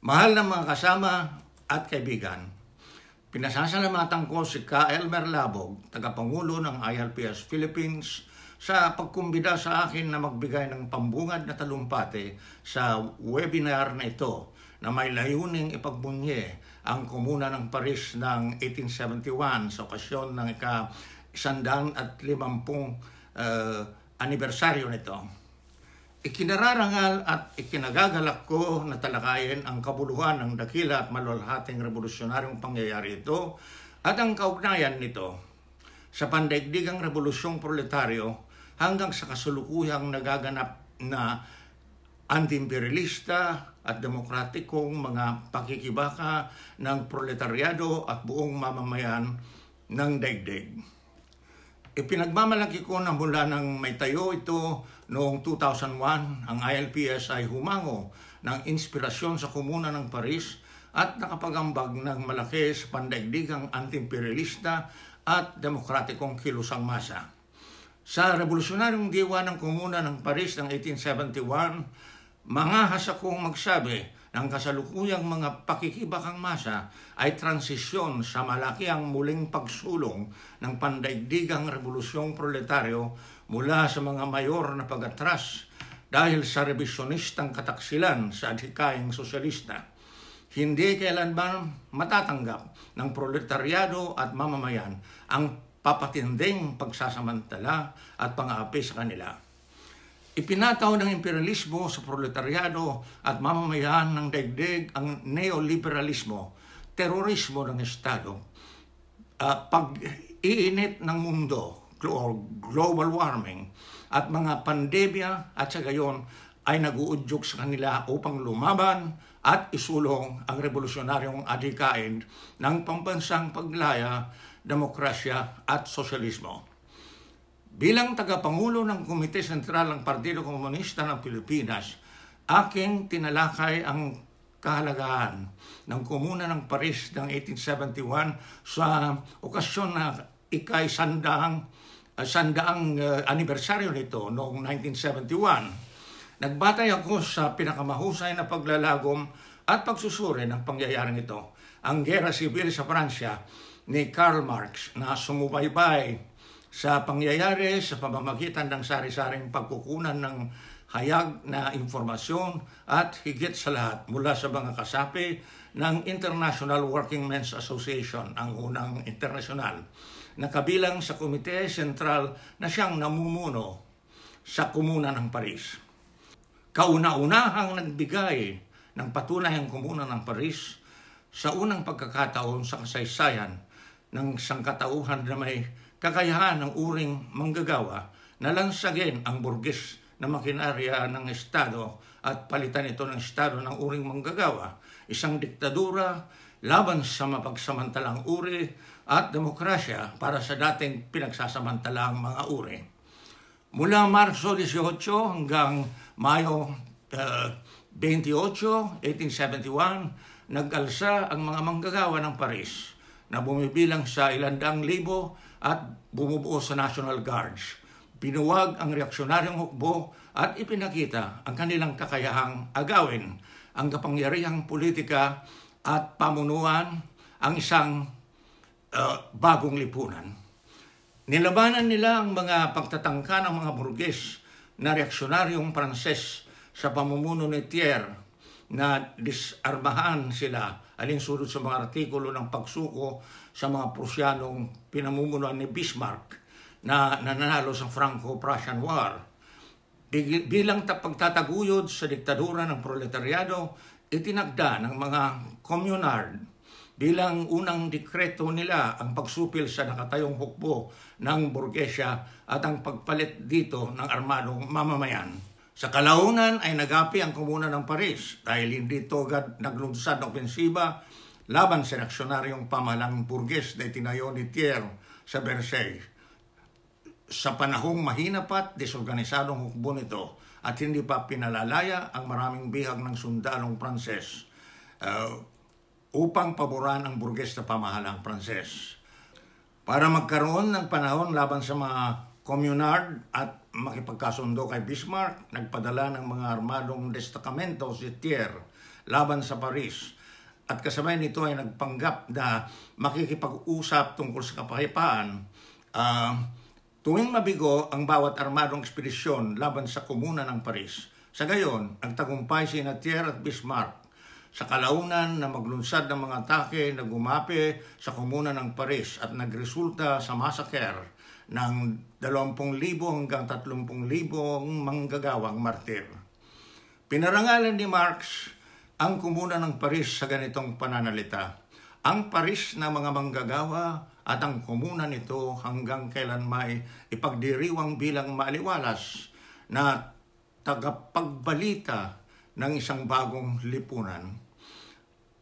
Mahal na mga kasama at kaibigan, pinasasalamatan ko si Ka Elmer tagapangulo ng ILPS Philippines, sa pagkumbida sa akin na magbigay ng pambungad na talumpate sa webinar na ito na may layuning ipagbunye ang komuna ng Paris ng 1871 sa okasyon ng ika-150 uh, eh, anibersaryo nito. Ikinararangal at ikinagagalak ko na talakayin ang kabuluhan ng dakila at malwalhating revolusyonaryong pangyayari ito at ang kaugnayan nito sa pandaigdigang revolusyong proletaryo hanggang sa kasulukuyang nagaganap na anti-imperialista at demokratikong mga pakikibaka ng proletaryado at buong mamamayan ng daigdig. Ipinagmamalaki ko na mula ng may tayo ito noong 2001, ang ILPS ay humango ng inspirasyon sa Komuna ng Paris at nakapagambag ng malaki sa pandaigdigang antimperialista at demokratikong kilusang masa. Sa revolusyonaryong diwa ng Komuna ng Paris ng 1871, mga hasakong magsabi ng kasalukuyang mga pakikibakang masa ay transisyon sa malakiang muling pagsulong ng pandaigdigang revolusyong proletaryo mula sa mga mayor na pagatras dahil sa revisionistang kataksilan sa adhikaing sosyalista. Hindi kailanman matatanggap ng proletaryado at mamamayan ang papatinding pagsasamantala at pangaapi sa kanila. Ipinataw ng imperialismo sa proletaryado at mamamayan ng daigdig ang neoliberalismo, terorismo ng Estado, uh, pag-iinit ng mundo or global warming at mga pandemya at sa gayon ay naguudyok sa kanila upang lumaban at isulong ang revolusyonaryong adhikain ng pambansang paglaya, demokrasya at sosyalismo. Bilang tagapangulo ng Komite Sentral ng Partido Komunista ng Pilipinas, aking tinalakay ang kahalagahan ng Komuna ng Paris ng 1871 sa okasyon na ikay ah, sandaang, sandaang uh, anibersaryo nito noong 1971. Nagbatay ako sa pinakamahusay na paglalagom at pagsusuri ng pangyayaring ito, ang Gera Sibil sa Pransya ni Karl Marx na sumubaybay sa pangyayari sa pamamagitan ng sari-saring pagkukunan ng hayag na impormasyon at higit sa lahat mula sa mga kasapi ng International Working Men's Association, ang unang internasyonal, na kabilang sa Komite Sentral na siyang namumuno sa Komuna ng Paris. Kauna-unahang nagbigay ng patunay ang Komuna ng Paris sa unang pagkakataon sa kasaysayan ng sangkatauhan na may kakayahan ng uring manggagawa na lansagin ang burgis na makinarya ng Estado at palitan ito ng Estado ng uring manggagawa, isang diktadura laban sa mapagsamantalang uri at demokrasya para sa dating pinagsasamantalang mga uri. Mula Marso 18 hanggang Mayo uh, 28, 1871, nag ang mga manggagawa ng Paris na bumibilang sa ilandang libo at bumubuo sa National Guards. Pinuwag ang reaksyonaryong hukbo at ipinakita ang kanilang kakayahang agawin ang kapangyarihang politika at pamunuan ang isang uh, bagong lipunan. Nilabanan nila ang mga pagtatangka ng mga burges na reaksyonaryong Pranses sa pamumuno ni Thier na disarmahan sila alinsunod sa mga artikulo ng pagsuko sa mga Prusyanong pinamumunuan ni Bismarck na nananalo sa Franco-Prussian War. Bilang tapagtataguyod sa diktadura ng proletaryado, itinagda ng mga communard bilang unang dekreto nila ang pagsupil sa nakatayong hukbo ng burgesya at ang pagpalit dito ng armadong mamamayan. Sa kalaunan ay nagapi ang komuna ng Paris dahil hindi ito agad naglunsad na opensiba laban sa reaksyonaryong pamalang Burges na itinayo ni Thier sa Versailles. Sa panahong mahina at disorganisadong hukbo nito at hindi pa pinalalaya ang maraming bihag ng sundalong Pranses uh, upang paboran ang Burges na pamahalang Pranses. Para magkaroon ng panahon laban sa mga Communard at makipagkasundo kay Bismarck, nagpadala ng mga armadong destakamento si Thier laban sa Paris at kasabay nito ay nagpanggap na makikipag-usap tungkol sa kapahipaan uh, ah, tuwing mabigo ang bawat armadong ekspedisyon laban sa komuna ng Paris. Sa gayon, nagtagumpay si Natier at Bismarck sa kalaunan na maglunsad ng mga atake na gumapi sa komuna ng Paris at nagresulta sa massacre ng 20,000 hanggang 30,000 manggagawang martir. Pinarangalan ni Marx ang kumuna ng Paris sa ganitong pananalita. Ang Paris na mga manggagawa at ang komuna nito hanggang kailan may ipagdiriwang bilang maaliwalas na tagapagbalita ng isang bagong lipunan.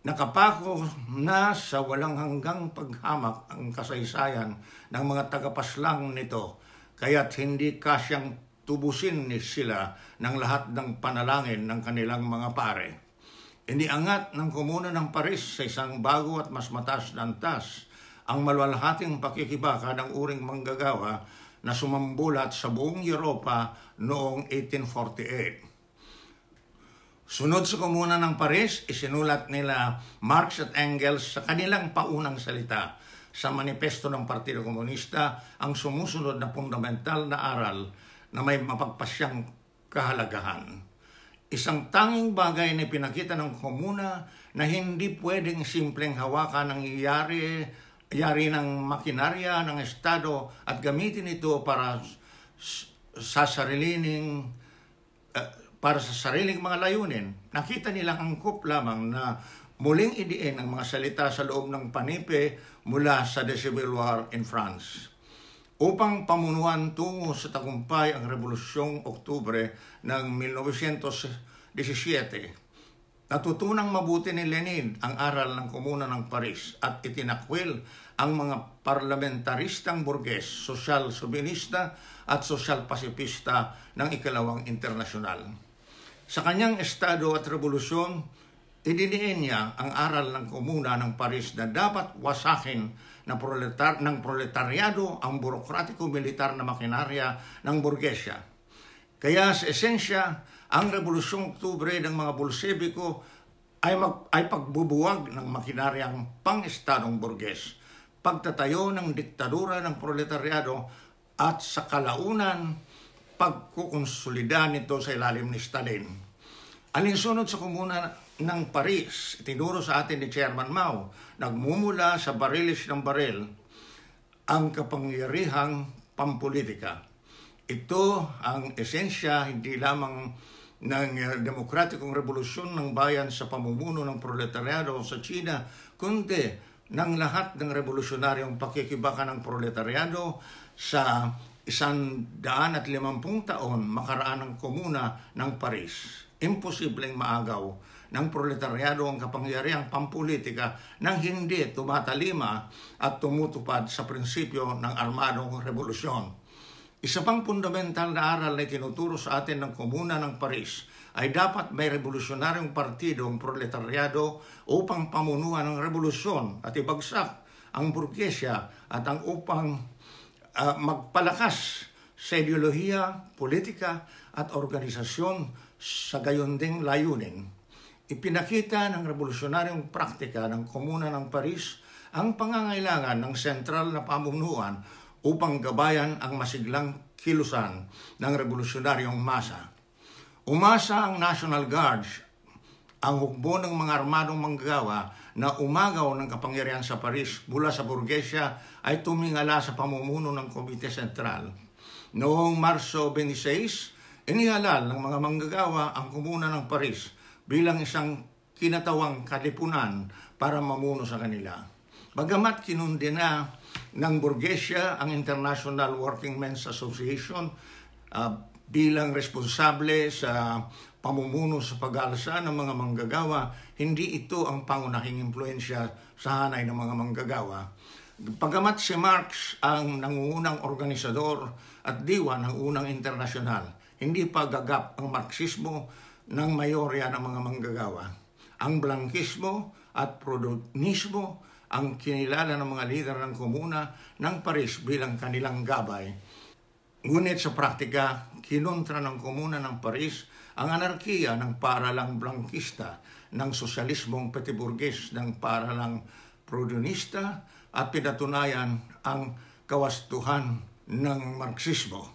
Nakapako na sa walang hanggang paghamak ang kasaysayan ng mga tagapaslang nito, kaya't hindi kasyang tubusin ni sila ng lahat ng panalangin ng kanilang mga pare. Iniangat ng komuna ng Paris sa isang bago at mas matas na antas ang malwalhating pakikibaka ng uring manggagawa na sumambulat sa buong Europa noong 1848. Sunod sa Komuna ng Paris, isinulat nila Marx at Engels sa kanilang paunang salita sa manifesto ng Partido Komunista ang sumusunod na fundamental na aral na may mapagpasyang kahalagahan. Isang tanging bagay na pinakita ng Komuna na hindi pwedeng simpleng hawakan ng iyari, iyari ng makinarya ng Estado at gamitin ito para sa sarilining uh, eh, para sa sariling mga layunin, nakita nilang angkop lamang na muling idiin ang mga salita sa loob ng panipe mula sa The Civil War in France. Upang pamunuan tungo sa tagumpay ang Revolusyong Oktubre ng 1917, natutunang mabuti ni Lenin ang aral ng Komuna ng Paris at itinakwil ang mga parlamentaristang burges, sosyal-subinista at sosyal-pasipista ng ikalawang internasyonal. Sa kanyang Estado at Revolusyon, idiniin niya ang aral ng Komuna ng Paris na dapat wasakin na proletar ng proletaryado ang burokratiko-militar na makinarya ng burgesya. Kaya sa esensya, ang Revolusyong Oktubre ng mga Bolsebiko ay, mag, ay pagbubuwag ng makinaryang pang-estadong burges, pagtatayo ng diktadura ng proletaryado at sa kalaunan pagkukonsolida nito sa ilalim ni Stalin. Alinsunod sa komuna ng Paris, itinuro sa atin ni Chairman Mao, nagmumula sa barilis ng baril ang kapangyarihang pampolitika. Ito ang esensya hindi lamang ng eh, demokratikong revolusyon ng bayan sa pamumuno ng proletaryado sa China, kundi ng lahat ng revolusyonaryong pakikibaka ng proletaryado sa isang daan at limampung taon makaraan ng komuna ng Paris. Imposibleng maagaw ng proletaryado ang kapangyarihang pampolitika nang hindi tumatalima at tumutupad sa prinsipyo ng armadong revolusyon. Isa pang fundamental na aral na tinuturo sa atin ng komuna ng Paris ay dapat may revolusyonaryong partido ang proletaryado upang pamunuan ng revolusyon at ibagsak ang burkesya at ang upang uh, magpalakas sa ideolohiya, politika at organisasyon sa gayon ding layunin. Ipinakita ng revolusyonaryong praktika ng Komuna ng Paris ang pangangailangan ng sentral na pamunuan upang gabayan ang masiglang kilusan ng revolusyonaryong masa. Umasa ang National Guards, ang hukbo ng mga armadong manggagawa na umagaw ng kapangyarihan sa Paris mula sa Burgesya ay tumingala sa pamumuno ng Komite Sentral. Noong Marso 26, inihalal ng mga manggagawa ang Komuna ng Paris bilang isang kinatawang kalipunan para mamuno sa kanila. Bagamat kinundi na ng Burgesya ang International Working Men's Association uh, bilang responsable sa pamumuno sa pag-aalsa ng mga manggagawa, hindi ito ang pangunahing impluensya sa hanay ng mga manggagawa. Pagamat si Marx ang nangungunang organisador at diwa ng unang internasyonal, hindi pa gagap ang Marxismo ng mayorya ng mga manggagawa. Ang blankismo at prodonismo ang kinilala ng mga lider ng komuna ng Paris bilang kanilang gabay. Ngunit sa praktika, kinontra ng Komuna ng Paris ang anarkiya ng paralang blankista, ng sosyalismong petiburgis, ng paralang produnista at pinatunayan ang kawastuhan ng Marxismo.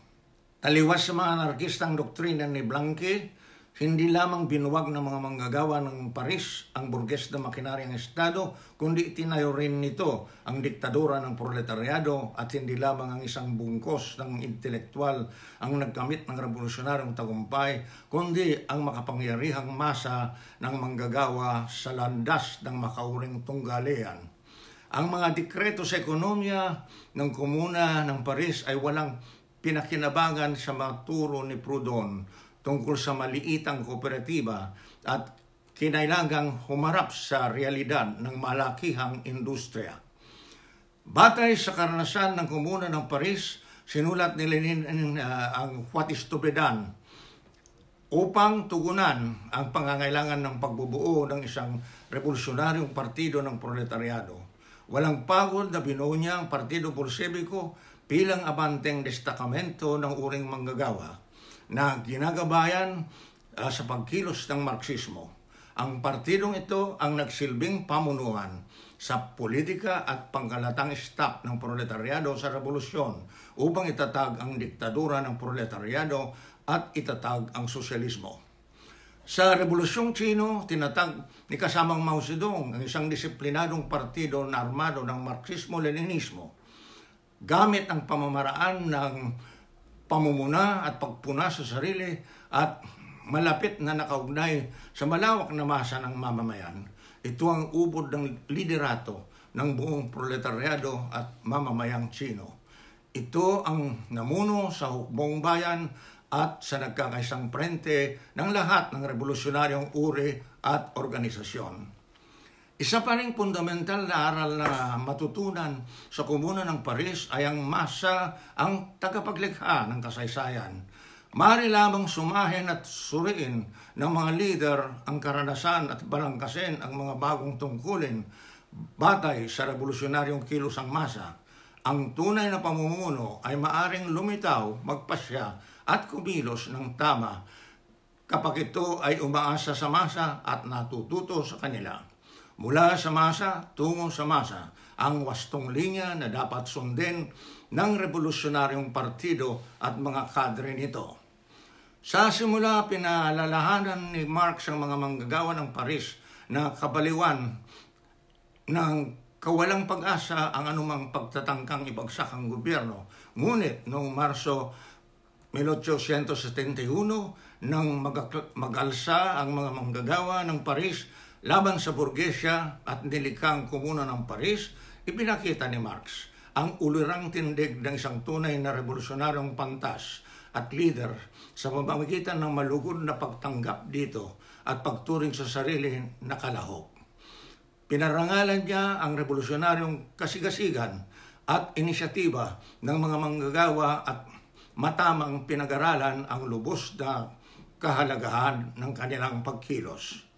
Taliwas sa mga anarkistang doktrina ni Blanqui, hindi lamang binuwag ng mga manggagawa ng Paris ang burges na makinaryang Estado, kundi itinayo rin nito ang diktadura ng proletaryado at hindi lamang ang isang bungkos ng intelektual ang nagkamit ng revolusyonaryong tagumpay, kundi ang makapangyarihang masa ng manggagawa sa landas ng makauring tunggalian. Ang mga dekreto sa ekonomiya ng Komuna ng Paris ay walang pinakinabangan sa maturo ni Proudhon tungkol sa maliitang kooperatiba at kinailangang humarap sa realidad ng malakihang industriya. Batay sa karanasan ng Komuna ng Paris, sinulat ni Lenin uh, ang What is to be done upang tugunan ang pangangailangan ng pagbubuo ng isang revolusyonaryong partido ng proletaryado. Walang pagod na binuo niya ang Partido Bolsebiko bilang abanteng destakamento ng uring manggagawa na ginagabayan uh, sa pagkilos ng Marxismo. Ang partidong ito ang nagsilbing pamunuan sa politika at pangkalatang stop ng proletaryado sa revolusyon upang itatag ang diktadura ng proletaryado at itatag ang sosyalismo. Sa Revolusyong Tsino, tinatag ni kasamang Mao Zedong ang isang disiplinadong partido na armado ng Marxismo-Leninismo gamit ang pamamaraan ng pamumuna at pagpuna sa sarili at malapit na nakaugnay sa malawak na masa ng mamamayan. Ito ang ubod ng liderato ng buong proletaryado at mamamayang Chino. Ito ang namuno sa hukbong bayan at sa nagkakaisang prente ng lahat ng revolusyonaryong uri at organisasyon. Isa pa rin fundamental na aral na matutunan sa Komuna ng Paris ay ang masa ang tagapaglikha ng kasaysayan. Mari lamang sumahin at suriin ng mga lider ang karanasan at balangkasin ang mga bagong tungkulin batay sa revolusyonaryong kilos ang masa. Ang tunay na pamumuno ay maaring lumitaw, magpasya at kumilos ng tama kapag ito ay umaasa sa masa at natututo sa kanila mula sa masa tungo sa masa ang wastong linya na dapat sundin ng revolusyonaryong partido at mga kadre nito. Sa simula, pinaalalahanan ni Marx ang mga manggagawa ng Paris na kabaliwan ng kawalang pag-asa ang anumang pagtatangkang ibagsak ang gobyerno. Ngunit noong Marso 1871, nang mag- magalsa ang mga manggagawa ng Paris laban sa Burgesia at nilikhang komuna ng Paris, ipinakita ni Marx ang ulirang tindig ng isang tunay na revolusyonaryong pantas at leader sa pamamagitan ng malugod na pagtanggap dito at pagturing sa sarili na kalahok. Pinarangalan niya ang revolusyonaryong kasigasigan at inisyatiba ng mga manggagawa at matamang pinag-aralan ang lubos na kahalagahan ng kanilang pagkilos.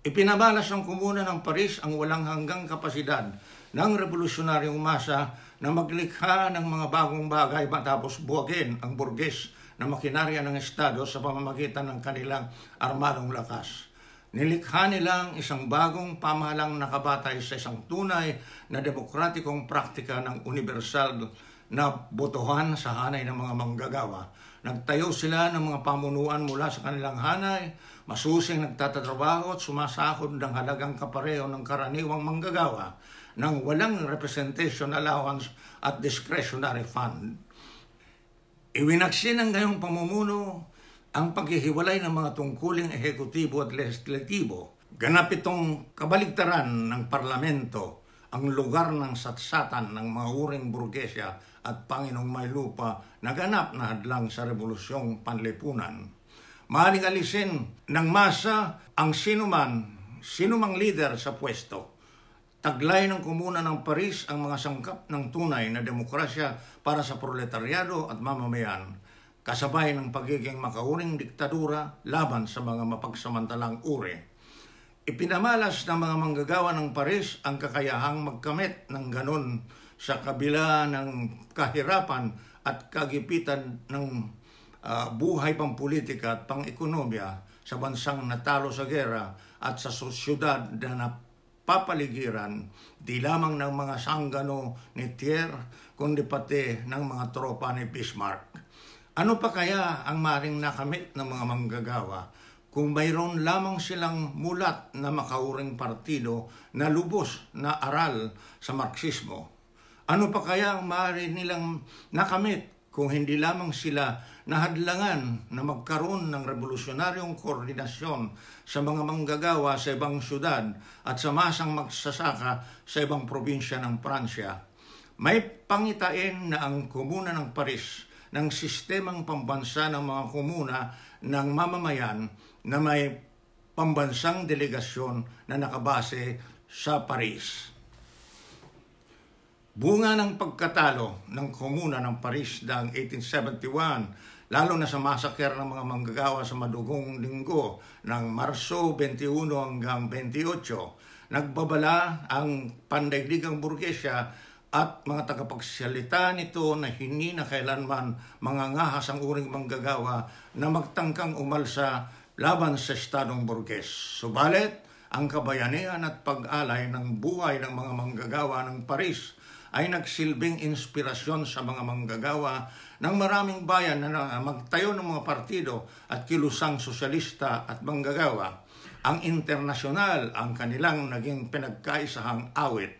Ipinamalas ng Komuna ng Paris ang walang hanggang kapasidad ng revolusyonaryong masa na maglikha ng mga bagong bagay matapos buwagin ang burges na makinarya ng Estado sa pamamagitan ng kanilang armadong lakas. Nilikha nilang isang bagong pamahalang nakabatay sa isang tunay na demokratikong praktika ng universal na botohan sa hanay ng mga manggagawa. Nagtayo sila ng mga pamunuan mula sa kanilang hanay masusing nagtatrabaho at sumasahod ng halagang kapareho ng karaniwang manggagawa ng walang representation allowance at discretionary fund. Iwinaksin ng ngayong pamumuno ang paghihiwalay ng mga tungkuling ehekutibo at legislatibo. Ganap itong kabaligtaran ng parlamento ang lugar ng satsatan ng mga uring burgesya at Panginoong May Lupa na ganap na hadlang sa revolusyong panlipunan maaaring alisin ng masa ang sinuman, sinumang lider sa pwesto. Taglay ng Komuna ng Paris ang mga sangkap ng tunay na demokrasya para sa proletaryado at mamamayan, kasabay ng pagiging makauring diktadura laban sa mga mapagsamantalang uri. Ipinamalas ng mga manggagawa ng Paris ang kakayahang magkamit ng ganon sa kabila ng kahirapan at kagipitan ng uh, buhay pang politika at pang ekonomiya sa bansang natalo sa gera at sa sosyudad na napapaligiran di lamang ng mga sanggano ni Thier kundi pati ng mga tropa ni Bismarck. Ano pa kaya ang maring nakamit ng mga manggagawa kung mayroon lamang silang mulat na makauring partido na lubos na aral sa Marxismo? Ano pa kaya ang maaari nilang nakamit kung hindi lamang sila nahadlangan na magkaroon ng revolusyonaryong koordinasyon sa mga manggagawa sa ibang syudad at sa masang magsasaka sa ibang probinsya ng Pransya. May pangitain na ang Komuna ng Paris ng sistemang pambansa ng mga komuna ng mamamayan na may pambansang delegasyon na nakabase sa Paris. Bunga ng pagkatalo ng Komuna ng Paris ng 1871 lalo na sa massacre ng mga manggagawa sa madugong linggo ng Marso 21 hanggang 28, nagbabala ang pandaigdigang Burgesya at mga tagapagsalita nito na hindi na kailanman mangangahas ang uring manggagawa na magtangkang umalsa laban sa Estadong Burges. Subalit, ang kabayanihan at pag-alay ng buhay ng mga manggagawa ng Paris ay nagsilbing inspirasyon sa mga manggagawa ng maraming bayan na magtayo ng mga partido at kilusang sosyalista at manggagawa. Ang internasyonal ang kanilang naging pinagkaisahang awit.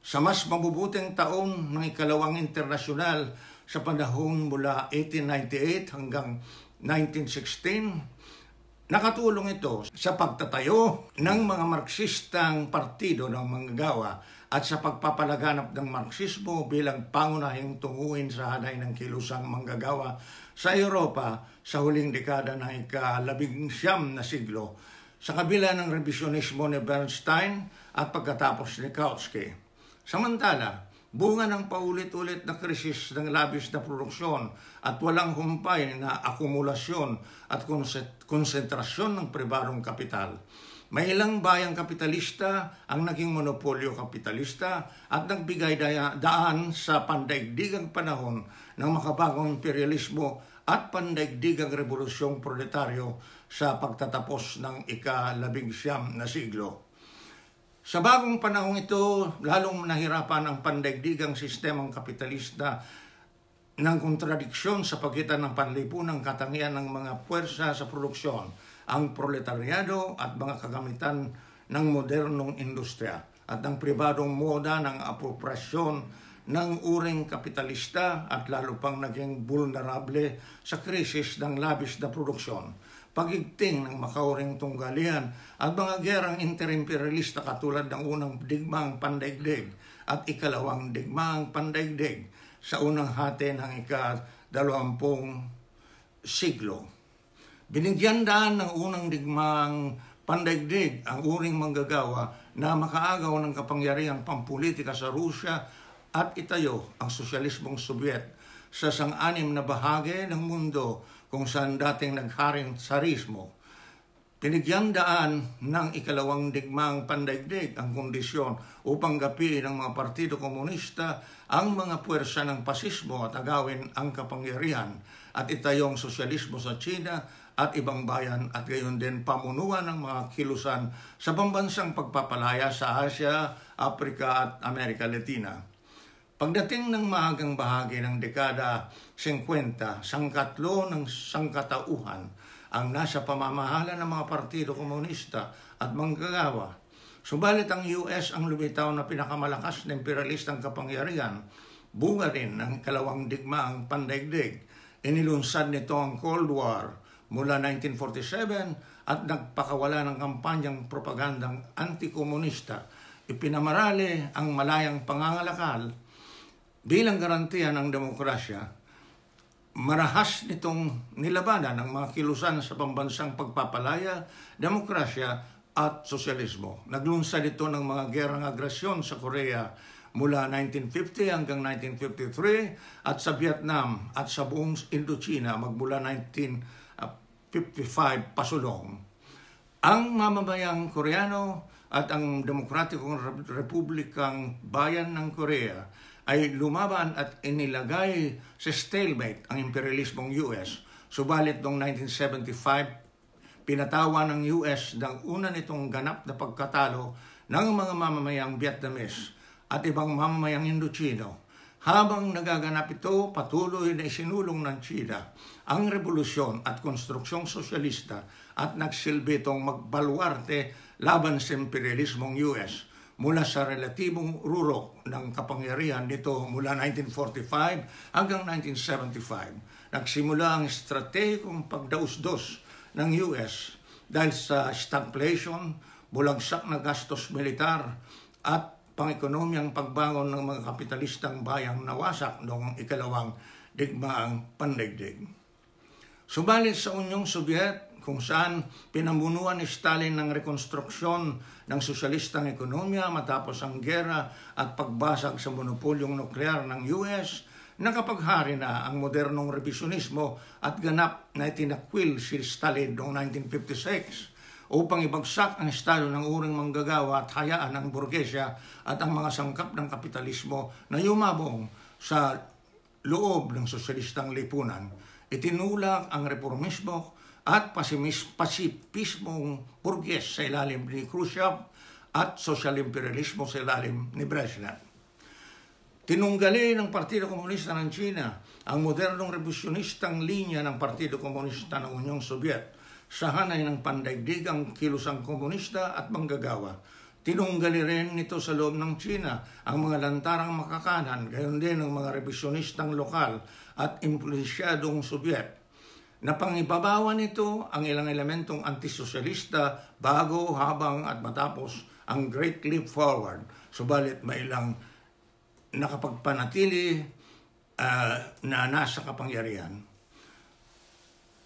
Sa mas mabubuting taong ng ikalawang internasyonal sa panahon mula 1898 hanggang 1916, Nakatulong ito sa pagtatayo ng mga Marksistang partido ng manggagawa at sa pagpapalaganap ng Marxismo bilang pangunahing tunguin sa hanay ng kilusang manggagawa sa Europa sa huling dekada ng ikalabing siyam na siglo sa kabila ng revisionismo ni Bernstein at pagkatapos ni Kautsky. Samantala, bunga ng paulit-ulit na krisis ng labis na produksyon at walang humpay na akumulasyon at konsentrasyon ng pribadong kapital may ilang bayang kapitalista ang naging monopolyo kapitalista at nagbigay daya, daan sa pandaigdigang panahon ng makabagong imperialismo at pandaigdigang revolusyong proletaryo sa pagtatapos ng ika-labing siyam na siglo. Sa bagong panahong ito, lalong nahirapan ang pandaigdigang sistemang kapitalista ng kontradiksyon sa pagitan ng panlipunang katangian ng mga puwersa sa produksyon ang proletaryado at mga kagamitan ng modernong industriya at ang pribadong moda ng aproprasyon ng uring kapitalista at lalo pang naging vulnerable sa krisis ng labis na produksyon, pagigting ng makauring tunggalian at mga gerang interimperialista katulad ng unang digmaang pandaigdig at ikalawang digmaang pandaigdig sa unang hati ng ika-20 siglo. Binigyan ng unang digmang pandaigdig ang uring manggagawa na makaagaw ng kapangyarihang pampulitika sa Rusya at itayo ang sosyalismong Soviet sa sang-anim na bahagi ng mundo kung saan dating nagharing tsarismo. Pinigyan daan ng ikalawang digmaang pandaigdig ang kondisyon upang gapiin ng mga partido komunista ang mga puwersa ng pasismo at agawin ang kapangyarihan at itayong sosyalismo sa China at ibang bayan at gayon din pamunuan ng mga kilusan sa pambansang pagpapalaya sa Asia, Afrika at Amerika Latina. Pagdating ng mahagang bahagi ng dekada 50, sangkatlo ng sangkatauhan ang nasa pamamahala ng mga partido komunista at manggagawa. Subalit ang US ang lumitaw na pinakamalakas na imperialistang kapangyarihan, bunga rin ng kalawang digmaang pandaigdig. Inilunsad nito ang Cold War mula 1947 at nagpakawala ng kampanyang propagandang anti-komunista, ipinamarali ang malayang pangangalakal bilang garantiya ng demokrasya, marahas nitong nilabanan ng mga kilusan sa pambansang pagpapalaya, demokrasya at sosyalismo. Naglunsad ito ng mga gerang agresyon sa Korea mula 1950 hanggang 1953 at sa Vietnam at sa buong Indochina magmula 19 55 pasulong, ang mamamayang Koreano at ang Demokratikong Republikang Bayan ng Korea ay lumaban at inilagay sa stalemate ang imperialismong US. Subalit noong 1975, pinatawan ng US ng una nitong ganap na pagkatalo ng mga mamamayang Vietnamese at ibang mamamayang Indochino. Habang nagaganap ito, patuloy na isinulong ng China ang revolusyon at konstruksyong sosyalista at nagsilbi itong magbaluarte laban sa imperialismong US mula sa relatibong rurok ng kapangyarihan nito mula 1945 hanggang 1975. Nagsimula ang estratehikong pagdausdos ng US dahil sa stagflation, bulagsak na gastos militar at pangekonomiyang pagbangon ng mga kapitalistang bayang nawasak noong ikalawang digmaang pandigdig. Subalit sa Unyong Soviet, kung saan pinamunuan ni Stalin ng rekonstruksyon ng sosyalistang ekonomiya matapos ang gera at pagbasag sa monopolyong nuklear ng US, nakapaghari na ang modernong revisionismo at ganap na itinakwil si Stalin noong 1956 upang ibagsak ang estado ng uring manggagawa at hayaan ang burgesya at ang mga sangkap ng kapitalismo na yumabong sa loob ng sosyalistang lipunan itinulak ang reformismo at pasipismong burgyes sa ilalim ni Khrushchev at social imperialismo sa ilalim ni Brezhnev. Tinunggali ng Partido Komunista ng China ang modernong revolusyonistang linya ng Partido Komunista ng Unyong Soviet sa hanay ng pandaigdigang kilusang komunista at manggagawa Tinunggali rin nito sa loob ng China ang mga lantarang makakanan, gayon din ang mga revisionistang lokal at impluensyadong Sobyet. Napangibabawan nito ang ilang elementong antisosyalista bago, habang at matapos ang Great Leap Forward. Subalit may ilang nakapagpanatili uh, na nasa kapangyarihan.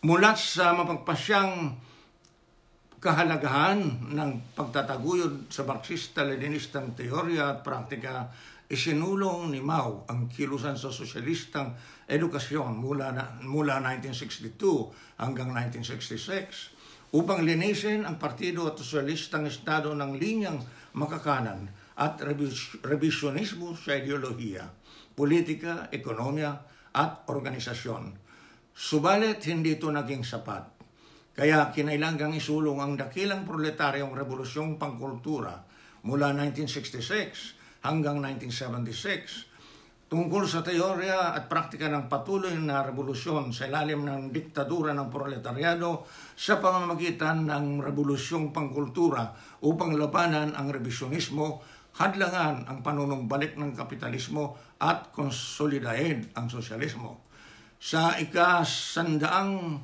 Mula sa mapagpasyang kahalagahan ng pagtataguyod sa Marxista-Leninistang teorya at praktika, isinulong ni Mao ang kilusan sa sosyalistang edukasyon mula, na, mula 1962 hanggang 1966 upang linisin ang partido at sosyalistang estado ng linyang makakanan at revisionismo sa ideolohiya, politika, ekonomiya at organisasyon. Subalit hindi ito naging sapat kaya kinailangang isulong ang dakilang proletaryong revolusyong pangkultura mula 1966 hanggang 1976 tungkol sa teorya at praktika ng patuloy na revolusyon sa ilalim ng diktadura ng proletaryado sa pamamagitan ng revolusyong pangkultura upang labanan ang rebisyonismo, hadlangan ang panunumbalik ng kapitalismo at konsolidahin ang sosyalismo. Sa ikasandaang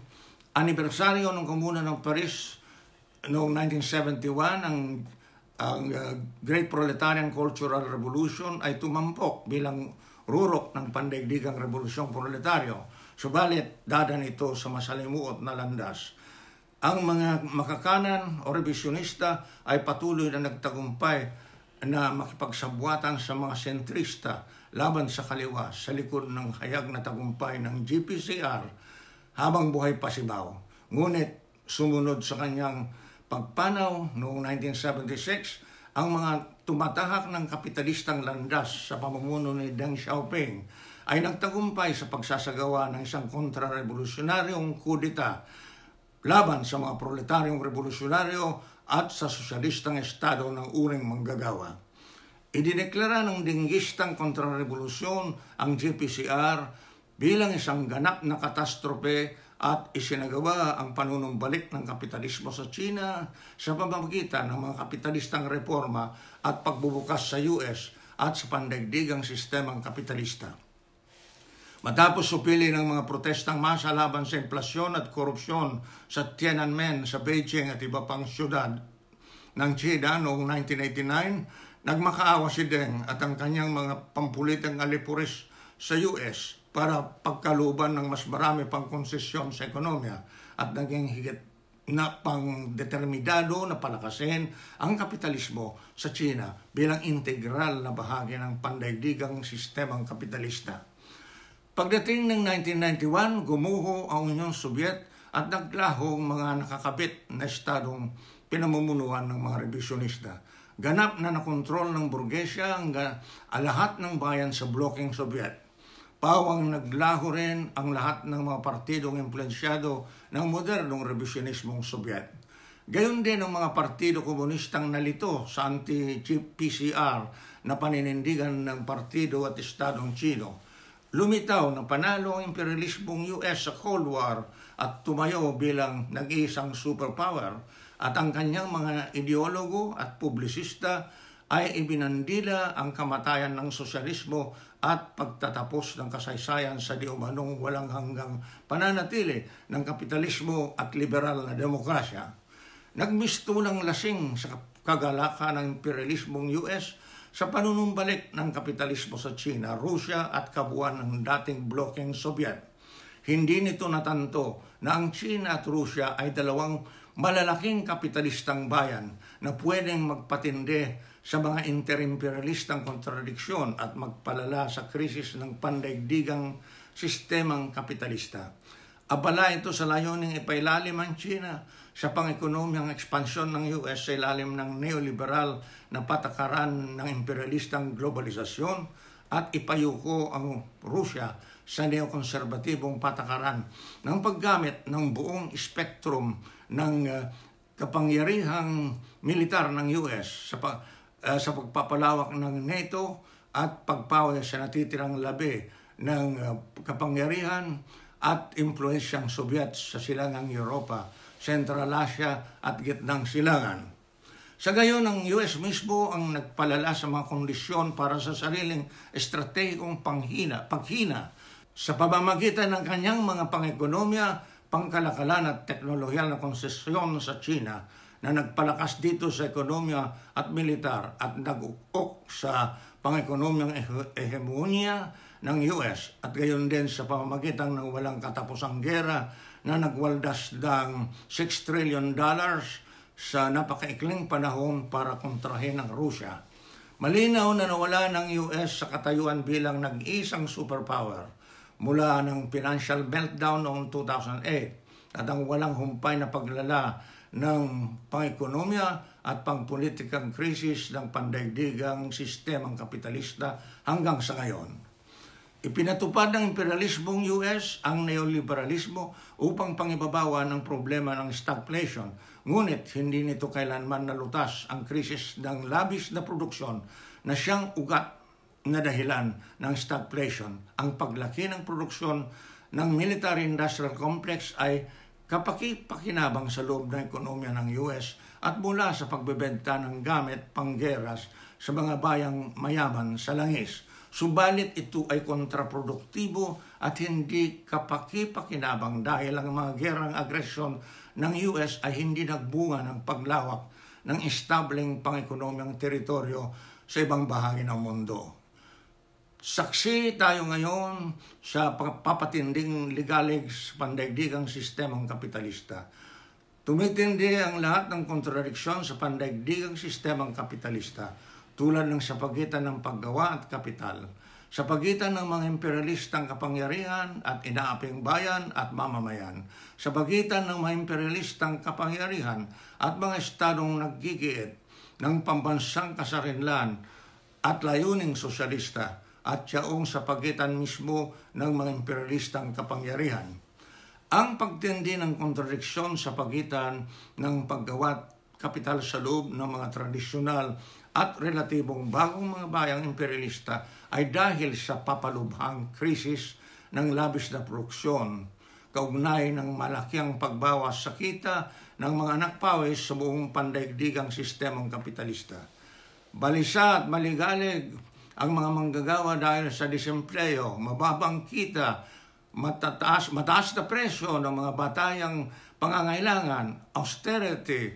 anibersaryo ng Komuna ng Paris noong 1971, ang, ang uh, Great Proletarian Cultural Revolution ay tumampok bilang rurok ng pandaigdigang revolusyong proletaryo. Subalit, dadan ito sa masalimuot na landas. Ang mga makakanan o revisionista ay patuloy na nagtagumpay na makipagsabwatan sa mga sentrista laban sa kaliwa sa likod ng hayag na tagumpay ng GPCR habang buhay pa si Bao. Ngunit sumunod sa kanyang pagpanaw noong 1976 ang mga tumatahak ng kapitalistang landas sa pamumuno ni Deng Xiaoping ay nagtagumpay sa pagsasagawa ng isang kontrarevolusyonaryong kudita laban sa mga proletaryong revolusyonaryo at sa sosyalistang estado ng uring manggagawa. Idineklara ng dinggistang kontrarevolusyon ang GPCR bilang isang ganap na katastrope at isinagawa ang panunumbalik ng kapitalismo sa China sa pamamagitan ng mga kapitalistang reforma at pagbubukas sa US at sa pandaigdigang sistemang kapitalista. Matapos supili ng mga protestang masa laban sa inflasyon at korupsyon sa Tiananmen sa Beijing at iba pang syudad ng China noong 1989, nagmakaawa si Deng at ang kanyang mga pampulitang alipuris sa US para pagkaluban ng mas marami pang konsesyon sa ekonomiya at naging higit na determinado na palakasin ang kapitalismo sa China bilang integral na bahagi ng pandaigdigang sistemang kapitalista. Pagdating ng 1991, gumuho ang Unyon Soviet at naglaho ang mga nakakabit na estadong pinamumunuan ng mga revisionista. Ganap na nakontrol ng Burgesya ang lahat ng bayan sa blokeng Soviet Pawang naglaho rin ang lahat ng mga partidong impluensyado ng modernong revisionismong Soviet. Gayon din ang mga partido komunistang nalito sa anti-PCR na paninindigan ng partido at estadong Chino. Lumitaw na panalo ang imperialismong US sa Cold War at tumayo bilang nag-iisang superpower at ang kanyang mga ideologo at publisista ay ibinandila ang kamatayan ng sosyalismo at pagtatapos ng kasaysayan sa diumanong walang hanggang pananatili ng kapitalismo at liberal na demokrasya. Nagmisto ng lasing sa kagalakan ng imperialismong US sa panunumbalik ng kapitalismo sa China, Rusya at kabuuan ng dating blokeng Soviet. Hindi nito natanto na ang China at Rusya ay dalawang malalaking kapitalistang bayan na pwedeng magpatindi sa mga interimperialistang kontradiksyon at magpalala sa krisis ng pandaigdigang sistemang kapitalista. Abala ito sa layuning ipailalim ang China sa pang-ekonomiyang ekspansyon ng US sa ilalim ng neoliberal na patakaran ng imperialistang globalisasyon at ipayuko ang Rusya sa neokonserbatibong patakaran ng paggamit ng buong spectrum ng eh, kapangyarihang militar ng US sa pa- uh, sa pagpapalawak ng NATO at pagpawala sa natitirang labi ng ah, kapangyarihan at impluensyang Soviet sa silangang Europa, Central Asia at gitnang silangan. Sa gayon, ang US mismo ang nagpalala sa mga kondisyon para sa sariling estratehikong panghina, paghina sa pamamagitan ng kanyang mga pangekonomiya, pangkalakalan at teknolohiyal na konsesyon sa China na nagpalakas dito sa ekonomiya at militar at nag-ukok sa pangekonomiyang hegemonya ng US at gayon din sa pamamagitan ng walang katapusang gera na nagwaldas ng 6 trillion dollars sa napakaikling panahon para kontrahin ang Russia. Malinaw na nawala ng US sa katayuan bilang nag-isang superpower mula ng financial meltdown noong 2008 at ang walang humpay na paglala ng pangekonomiya at pangpolitikang krisis ng pandaigdigang sistemang kapitalista hanggang sa ngayon. Ipinatupad ng imperialismong US ang neoliberalismo upang pangibabawa ng problema ng stagflation. Ngunit hindi nito kailanman nalutas ang krisis ng labis na produksyon na siyang ugat na dahilan ng stagflation. Ang paglaki ng produksyon ng military industrial complex ay kapakipakinabang sa loob ng ekonomiya ng US at mula sa pagbebenta ng gamit panggeras sa mga bayang mayaman sa langis. Subalit ito ay kontraproduktibo at hindi kapakipakinabang dahil ang mga gerang agresyon ng US ay hindi nagbunga ng paglawak ng establing pang-ekonomiyang teritoryo sa ibang bahagi ng mundo. Saksi tayo ngayon sa papatinding legalig sa pandaigdigang sistemang kapitalista. Tumitindi ang lahat ng kontradiksyon sa pandaigdigang sistemang kapitalista tulad ng sa pagitan ng paggawa at kapital, sa pagitan ng mga imperialistang kapangyarihan at inaaping bayan at mamamayan, sa pagitan ng mga imperialistang kapangyarihan at mga estadong naggigiit ng pambansang kasarinlan at layuning sosyalista, at siyaong sa pagitan mismo ng mga imperialistang kapangyarihan. Ang pagtindi ng kontradiksyon sa pagitan ng paggawat kapital sa loob ng mga tradisyonal at relatibong bagong mga bayang imperialista ay dahil sa papalubhang krisis ng labis na produksyon, kaugnay ng malaking pagbawas sa kita ng mga nakpawis sa buong pandaigdigang sistemang kapitalista. Balisa at maligalig ang mga manggagawa dahil sa disempleo, mababang kita, matataas, mataas na presyo ng mga batayang pangangailangan, austerity,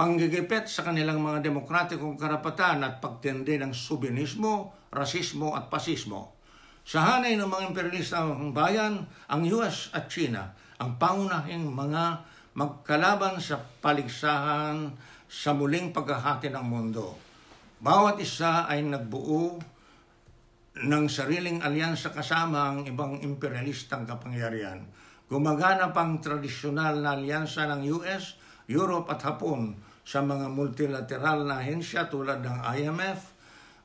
panggigipit sa kanilang mga demokratikong karapatan at pagtindi ng subinismo, rasismo at pasismo. Sa hanay ng mga imperialista ng bayan, ang US at China ang pangunahing mga magkalaban sa paligsahan sa muling paghahati ng mundo. Bawat isa ay nagbuo ng sariling alyansa kasama ang ibang imperialistang kapangyarihan. Gumagana pang tradisyonal na alyansa ng US, Europe at Hapon sa mga multilateral na ahensya tulad ng IMF,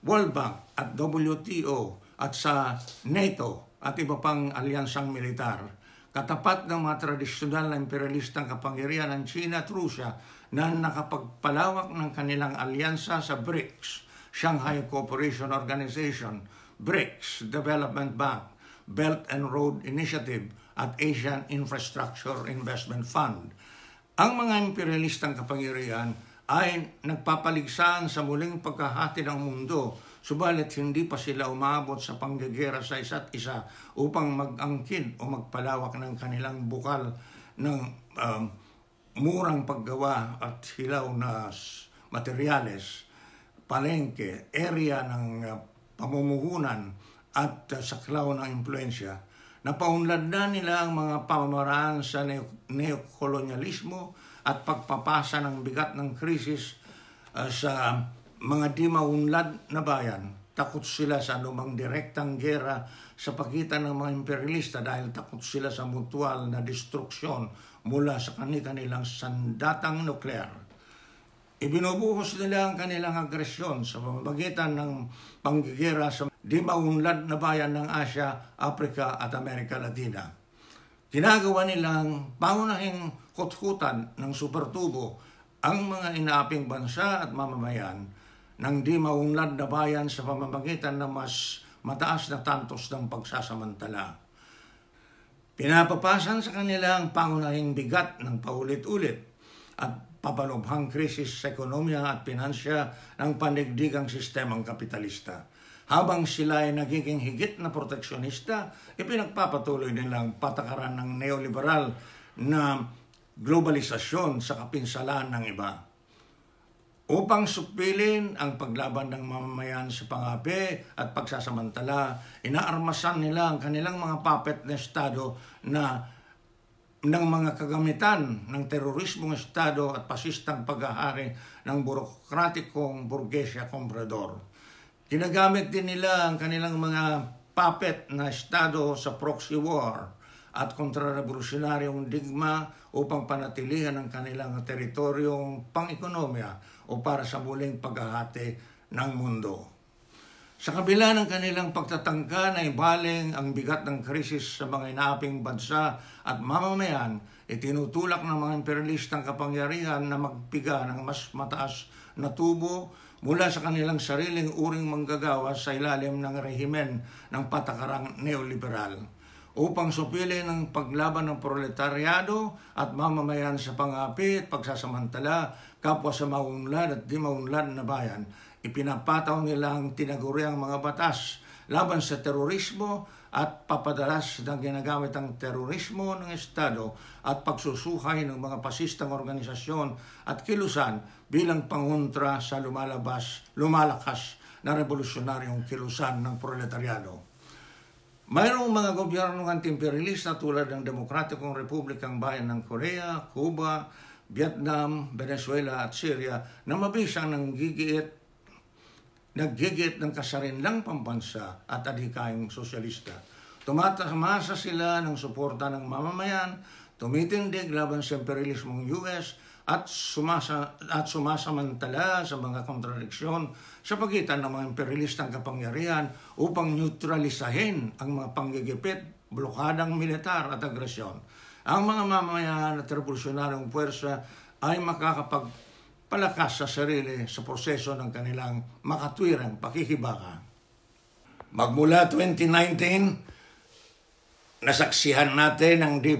World Bank at WTO at sa NATO at iba pang alyansang militar katapat ng mga tradisyonal na imperialistang kapangyarihan ng China at Russia na nakapagpalawak ng kanilang alyansa sa BRICS, Shanghai Cooperation Organization, BRICS Development Bank, Belt and Road Initiative at Asian Infrastructure Investment Fund. Ang mga imperialistang kapangyarihan ay nagpapaligsahan sa muling pagkahati ng mundo subalit hindi pa sila umabot sa panggagera sa isa't isa upang mag-angkin o magpalawak ng kanilang bukal ng um, murang paggawa at hilaw na materyales, palengke, area ng uh, pamumuhunan at uh, saklaw ng impluensya, napaunlad na nila ang mga pamamaraan sa ne- neokolonyalismo at pagpapasa ng bigat ng krisis uh, sa mga di maunlad na bayan, takot sila sa anumang direktang gera sa pagitan ng mga imperialista dahil takot sila sa mutual na destruksyon mula sa kanilang sandatang nuklear. Ibinubuhos nila ang kanilang agresyon sa pamamagitan ng panggigera sa di maunlad na bayan ng Asia, Afrika at Amerika Latina. Ginagawa nilang pangunahing kutkutan ng supertubo ang mga inaaping bansa at mamamayan ng di maunlad na bayan sa pamamagitan ng mas mataas na tantos ng pagsasamantala. Pinapapasan sa kanila ang pangunahing bigat ng paulit-ulit at papalubhang krisis sa ekonomiya at pinansya ng pandigdigang sistemang kapitalista. Habang sila ay nagiging higit na proteksyonista, ipinagpapatuloy nila ang patakaran ng neoliberal na globalisasyon sa kapinsalaan ng iba upang supilin ang paglaban ng mamamayan sa pangapi at pagsasamantala. Inaarmasan nila ang kanilang mga puppet na Estado na ng mga kagamitan ng terorismong Estado at pasistang paghahari ng burokratikong burgesya komprador. Ginagamit din nila ang kanilang mga puppet na Estado sa proxy war at kontrarevolusyonaryong digma upang panatilihan ang kanilang teritoryong pang-ekonomiya o para sa muling paghahati ng mundo. Sa kabila ng kanilang pagtatangka na ibaling ang bigat ng krisis sa mga inaaping bansa at mamamayan, itinutulak ng mga imperialistang kapangyarihan na magpiga ng mas mataas na tubo mula sa kanilang sariling uring manggagawa sa ilalim ng rehimen ng patakarang neoliberal upang supili ng paglaban ng proletaryado at mamamayan sa pangapi at pagsasamantala kapwa sa maunlad at di maunlad na bayan, ipinapataw nila ang tinaguriang mga batas laban sa terorismo at papadalas ng ginagamit ang terorismo ng Estado at pagsusuhay ng mga pasistang organisasyon at kilusan bilang pangontra sa lumalabas, lumalakas na revolusyonaryong kilusan ng proletaryado. Mayroong mga gobyernong antimperialista tulad ng Demokratikong Republikang Bayan ng Korea, Cuba, Vietnam, Venezuela at Syria na mabisa ng gigiit, naggigiit ng kasarinlang pambansa at adhikaing sosyalista. Tumatamasa sila ng suporta ng mamamayan, tumitindig laban sa imperialismong US at, sumasa, at sumasamantala sa mga kontradiksyon sa pagitan ng mga imperialistang kapangyarihan upang neutralisahin ang mga panggigipit, blokadang militar at agresyon. Ang mga mamamayan at revolusyonaryong puwersa ay makakapagpalakas sa sarili sa proseso ng kanilang makatwirang pakikibaka. Magmula 2019, nasaksihan natin ang di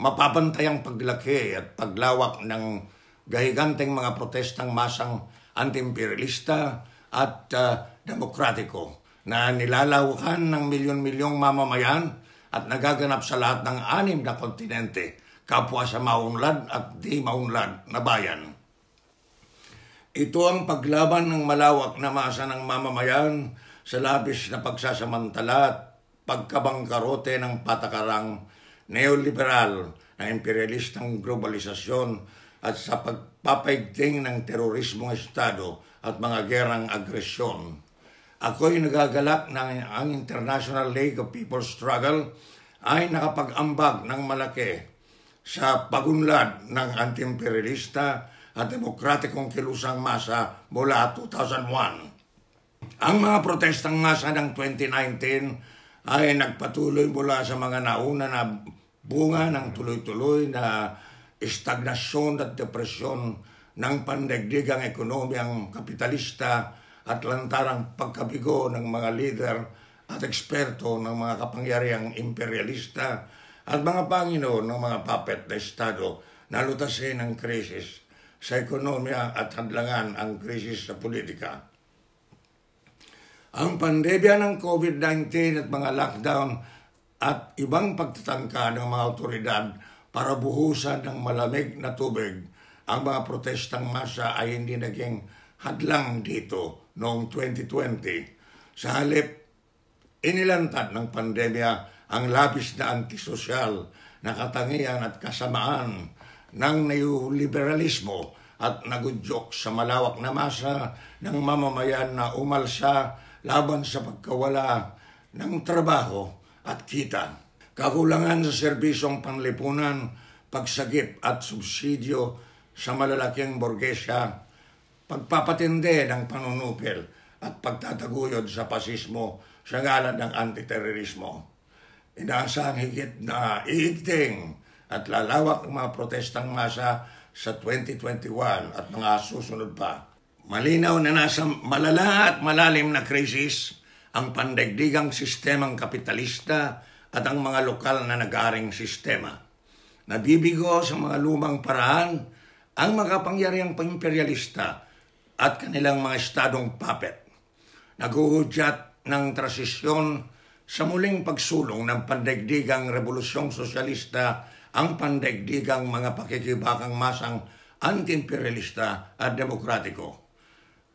mapapantayang paglaki at paglawak ng gahiganteng mga protestang masang anti-imperialista at uh, demokratiko na nilalawakan ng milyon-milyong mamamayan at nagaganap sa lahat ng anim na kontinente, kapwa sa maunlad at di maunlad na bayan. Ito ang paglaban ng malawak na masa ng mamamayan sa labis na pagsasamantala at pagkabangkarote ng patakarang neoliberal na imperialistang globalisasyon at sa pagpapaigting ng terorismo ng Estado at mga gerang agresyon Ako'y nagagalak ng ang International League of People's Struggle ay nakapag-ambag ng malaki sa pagunlad ng anti-imperialista at demokratikong kilusang masa mula 2001. Ang mga protestang masa ng 2019 ay nagpatuloy mula sa mga nauna na bunga ng tuloy-tuloy na estagnasyon at depresyon ng pandigdigang ekonomiyang kapitalista at lantarang pagkabigo ng mga leader at eksperto ng mga kapangyarihang imperialista at mga Panginoon ng mga puppet na Estado na lutasin ang krisis sa ekonomiya at hadlangan ang krisis sa politika. Ang pandemya ng COVID-19 at mga lockdown at ibang pagtatangka ng mga otoridad para buhusan ng malamig na tubig ang mga protestang masa ay hindi naging hadlang dito noong 2020. Sa halip, inilantad ng pandemya ang labis na antisosyal na katangian at kasamaan ng neoliberalismo at nagudyok sa malawak na masa ng mamamayan na umalsa laban sa pagkawala ng trabaho at kita. Kakulangan sa serbisong panlipunan, pagsagip at subsidyo sa malalaking borgesya pagpapatindi ng panunupil at pagtataguyod sa pasismo sa ngalan ng antiterorismo. Inaasang higit na iigting at lalawak ang mga protestang masa sa 2021 at mga susunod pa. Malinaw na nasa malala at malalim na krisis ang pandaigdigang sistemang kapitalista at ang mga lokal na nag-aring sistema. Nabibigo sa mga lumang paraan ang makapangyarihang pang-imperialista at kanilang mga estadong puppet. Naguhudyat ng transisyon sa muling pagsulong ng pandaigdigang Revolusyong Sosyalista ang pandaigdigang mga pakikibakang masang anti-imperialista at demokratiko.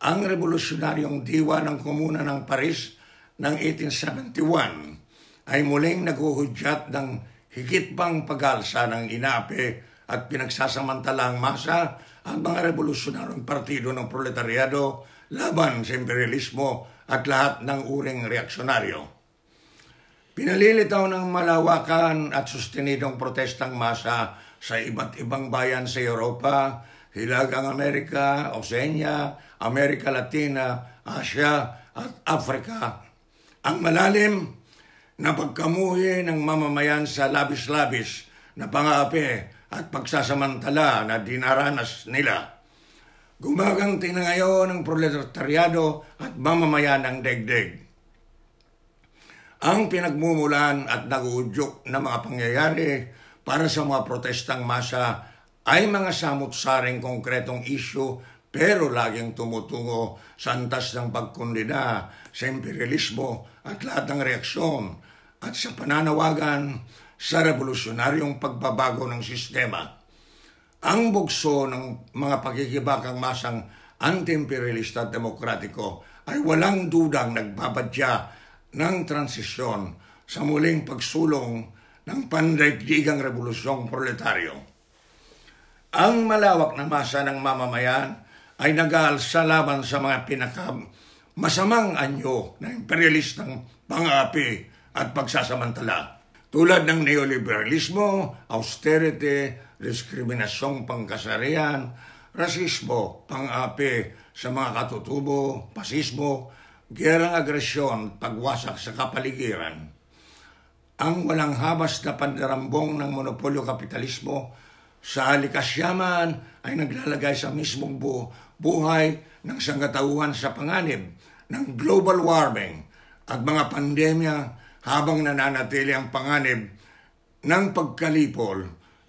Ang revolusyonaryong diwa ng Komuna ng Paris ng 1871 ay muling naguhudyat ng higit pang pagalsa ng inaapi at pinagsasamantalang masa ang mga revolusyonaryong partido ng proletaryado laban sa imperialismo at lahat ng uring reaksyonaryo. Pinalilitaw ng malawakan at sustenidong protestang masa sa iba't ibang bayan sa Europa, Hilagang Amerika, Oceania, Amerika Latina, Asia at Afrika. Ang malalim na pagkamuhi ng mamamayan sa labis-labis na pangaapi at pagsasamantala na dinaranas nila. Gumaganti na ngayon ang proletaryado at mamamayan ng degdeg. Ang pinagmumulan at naguudyok na mga pangyayari para sa mga protestang masa ay mga samot-saring konkretong isyu pero laging tumutungo sa antas ng pagkundina sa imperialismo at lahat ng reaksyon at sa pananawagan sa revolusyonaryong pagbabago ng sistema. Ang bugso ng mga pagkikibakang masang anti-imperialista at demokratiko ay walang dudang nagbabadya ng transisyon sa muling pagsulong ng pandaigdigang revolusyong proletaryo. Ang malawak na masa ng mamamayan ay nag-aalsa laban sa mga pinakam masamang anyo ng imperialistang pang-api at pagsasamantala. Tulad ng neoliberalismo, austerity, diskriminasyong pangkasarian, rasismo, pangapi sa mga katutubo, pasismo, gerang agresyon, pagwasak sa kapaligiran. Ang walang habas na pandarambong ng monopolyo kapitalismo sa yaman ay naglalagay sa mismong bu buhay ng sangkatauhan sa panganib ng global warming at mga pandemya habang nananatili ang panganib ng pagkalipol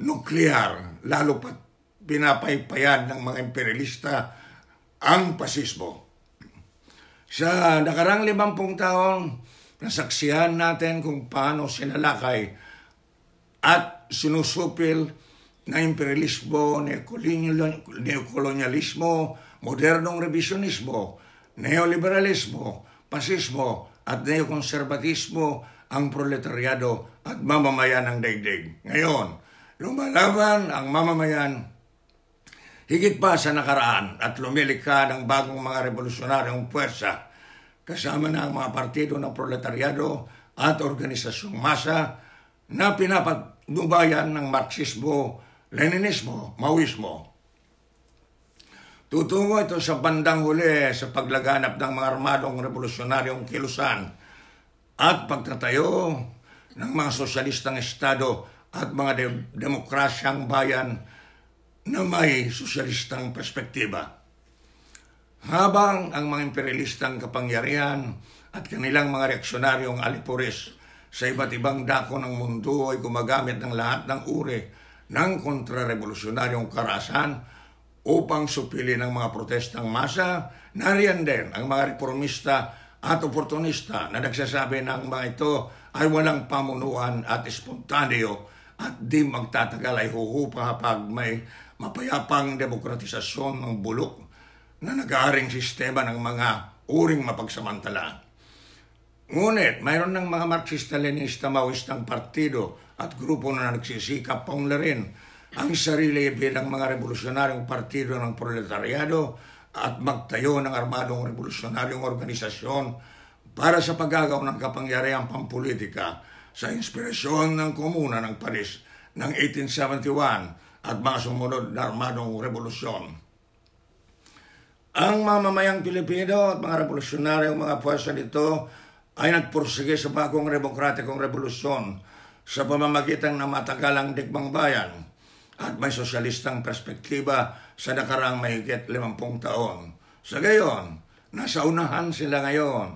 nuklear lalo pat pinapaypayan ng mga imperialista ang pasismo. Sa nakarang limampung taon, nasaksihan natin kung paano sinalakay at sinusupil na imperialismo, neokolonyalismo, modernong revisionismo, neoliberalismo, pasismo, at neokonserbatismo ang proletaryado at mamamayan ng daigdig. Ngayon, lumalaban ang mamamayan higit pa sa nakaraan at lumilikha ng bagong mga revolusyonaryong puwersa kasama na ang mga partido ng proletaryado at organisasyong masa na pinapatnubayan ng Marxismo, Leninismo, Maoismo Tutungo ito sa bandang huli sa paglaganap ng mga armadong revolusyonaryong kilusan at pagtatayo ng mga sosyalistang Estado at mga de- demokrasyang bayan na may sosyalistang perspektiba. Habang ang mga imperialistang kapangyarihan at kanilang mga reaksyonaryong alipuris sa iba't ibang dako ng mundo ay gumagamit ng lahat ng uri ng kontrarevolusyonaryong karasan upang supili ng mga protestang masa. Nariyan din ang mga reformista at oportunista na nagsasabi ng mga ito ay walang pamunuan at espontaneo at di magtatagal ay huhupa pag may mapayapang demokratisasyon ng bulok na nag-aaring sistema ng mga uring mapagsamantala. Ngunit mayroon ng mga Marxista-Leninista-Maoistang partido at grupo na nagsisikap paunlarin ang sarili bilang mga revolusyonaryong partido ng proletaryado at magtayo ng armadong revolusyonaryong organisasyon para sa paggagaw ng kapangyarihang pampolitika sa inspirasyon ng Komuna ng Paris ng 1871 at mga sumunod na armadong revolusyon. Ang mamamayang Pilipino at mga revolusyonaryong mga puwersa nito ay nagpursige sa bagong demokratikong revolusyon sa pamamagitan ng matagalang digmang bayan – at may sosyalistang perspektiba sa nakarang mahigit 50 taon. Sa gayon, nasa unahan sila ngayon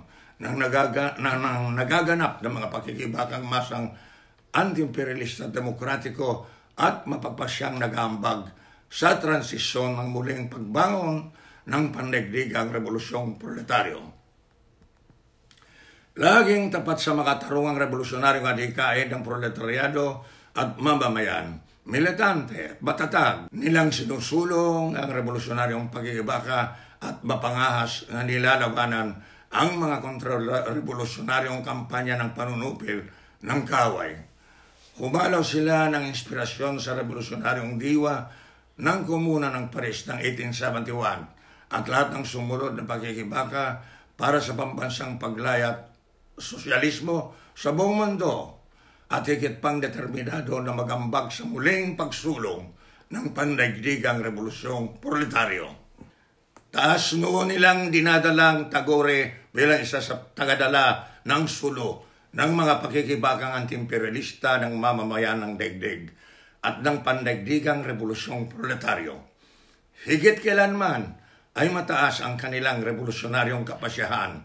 ng, nagaga, ng, ng nagaganap ng mga pakikibakang masang anti-imperialista demokratiko at mapagpasyang nagambag sa transisyon ng muling pagbangon ng panlegdigang revolusyong proletaryo. Laging tapat sa makatarungang revolusyonaryong adhikain ng proletaryado at mamamayan militante, batatag, nilang sinusulong ang revolusyonaryong pagigibaka at mapangahas na nilalabanan ang mga kontra-revolusyonaryong kampanya ng panunupil ng kaway. Humalaw sila ng inspirasyon sa revolusyonaryong diwa ng Komuna ng Paris ng 1871 at lahat ng sumunod na pagkikibaka para sa pambansang paglayat sosyalismo sa buong mundo at higit pang determinado na magambag sa muling pagsulong ng pandaigdigang revolusyong proletaryo. Taas noon nilang dinadalang Tagore bilang isa sa tagadala ng sulo ng mga pakikibakang antimperialista ng mamamayan ng daigdig at ng pandaigdigang revolusyong proletaryo. Higit kailanman ay mataas ang kanilang revolusyonaryong kapasyahan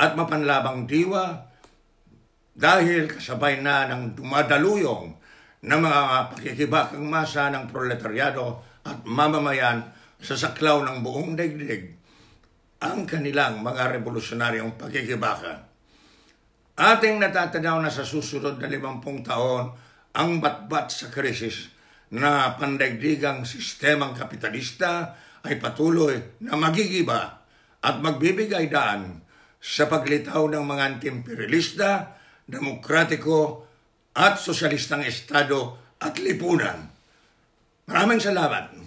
at mapanlabang diwa dahil kasabay na ng dumadaluyong na mga pakikibakang masa ng proletaryado at mamamayan sa saklaw ng buong daigdig ang kanilang mga revolusyonaryong pakikibaka. Ating natatanaw na sa susunod na limampung taon ang batbat sa krisis na pandaigdigang sistemang kapitalista ay patuloy na magigiba at magbibigay daan sa paglitaw ng mga antimperialista demokratiko at sosyalistang estado at lipunan. Maraming salamat.